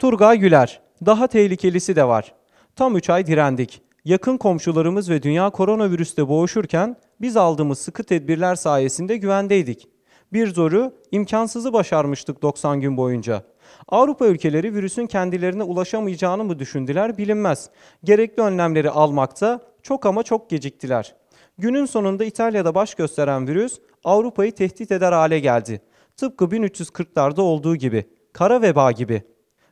Turgay Güler, daha tehlikelisi de var. Tam 3 ay direndik. Yakın komşularımız ve dünya koronavirüste boğuşurken biz aldığımız sıkı tedbirler sayesinde güvendeydik. Bir zoru, imkansızı başarmıştık 90 gün boyunca. Avrupa ülkeleri virüsün kendilerine ulaşamayacağını mı düşündüler bilinmez. Gerekli önlemleri almakta çok ama çok geciktiler. Günün sonunda İtalya'da baş gösteren virüs Avrupa'yı tehdit eder hale geldi. Tıpkı 1340'larda olduğu gibi, kara veba gibi.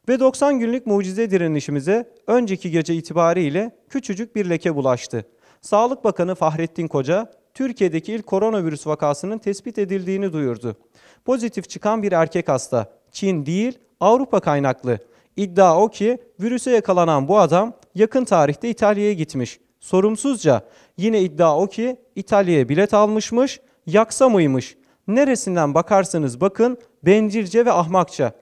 Ve 90 günlük mucize direnişimize önceki gece itibariyle küçücük bir leke bulaştı. Sağlık Bakanı Fahrettin Koca, Türkiye'deki ilk koronavirüs vakasının tespit edildiğini duyurdu. Pozitif çıkan bir erkek hasta, Çin değil Avrupa kaynaklı. İddia o ki virüse yakalanan bu adam yakın tarihte İtalya'ya gitmiş. Sorumsuzca yine iddia o ki İtalya'ya bilet almışmış, yaksa mıymış? Neresinden bakarsanız bakın bencilce ve ahmakça.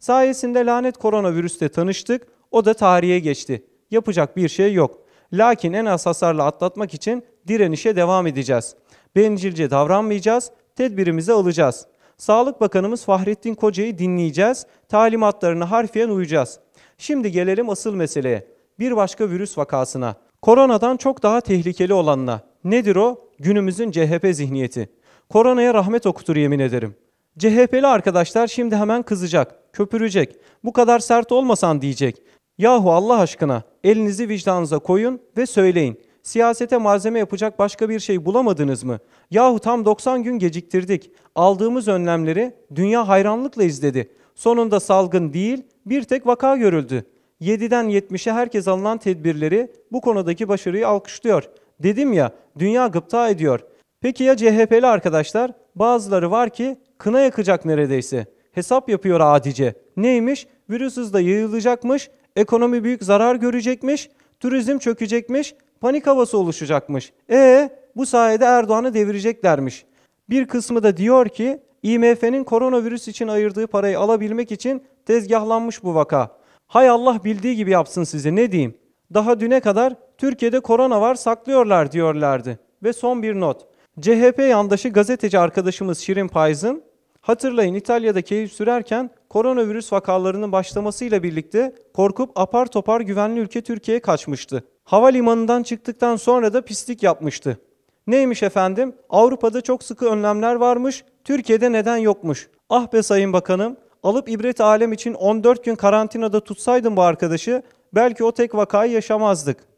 Sayesinde lanet koronavirüste tanıştık, o da tarihe geçti. Yapacak bir şey yok. Lakin en az hasarla atlatmak için direnişe devam edeceğiz. Bencilce davranmayacağız, tedbirimizi alacağız. Sağlık Bakanımız Fahrettin Koca'yı dinleyeceğiz, Talimatlarını harfiyen uyacağız. Şimdi gelelim asıl meseleye, bir başka virüs vakasına. Koronadan çok daha tehlikeli olanla. Nedir o? Günümüzün CHP zihniyeti. Koronaya rahmet okutur yemin ederim. CHP'li arkadaşlar şimdi hemen kızacak köpürecek. Bu kadar sert olmasan diyecek. Yahu Allah aşkına elinizi vicdanınıza koyun ve söyleyin. Siyasete malzeme yapacak başka bir şey bulamadınız mı? Yahu tam 90 gün geciktirdik. Aldığımız önlemleri dünya hayranlıkla izledi. Sonunda salgın değil bir tek vaka görüldü. 7'den 70'e herkes alınan tedbirleri bu konudaki başarıyı alkışlıyor. Dedim ya dünya gıpta ediyor. Peki ya CHP'li arkadaşlar? Bazıları var ki kına yakacak neredeyse hesap yapıyor Adice. Neymiş? Virüs hızla yayılacakmış, ekonomi büyük zarar görecekmiş, turizm çökecekmiş, panik havası oluşacakmış. Ee, bu sayede Erdoğan'ı devireceklermiş. Bir kısmı da diyor ki IMF'nin koronavirüs için ayırdığı parayı alabilmek için tezgahlanmış bu vaka. Hay Allah bildiği gibi yapsın sizi ne diyeyim. Daha düne kadar Türkiye'de korona var saklıyorlar diyorlardı. Ve son bir not. CHP yandaşı gazeteci arkadaşımız Şirin Payız'ın Hatırlayın İtalya'da keyif sürerken koronavirüs vakalarının başlamasıyla birlikte korkup apar topar güvenli ülke Türkiye'ye kaçmıştı. Havalimanından çıktıktan sonra da pislik yapmıştı. Neymiş efendim? Avrupa'da çok sıkı önlemler varmış, Türkiye'de neden yokmuş? Ah be Sayın Bakanım, alıp ibret alem için 14 gün karantinada tutsaydım bu arkadaşı belki o tek vakayı yaşamazdık.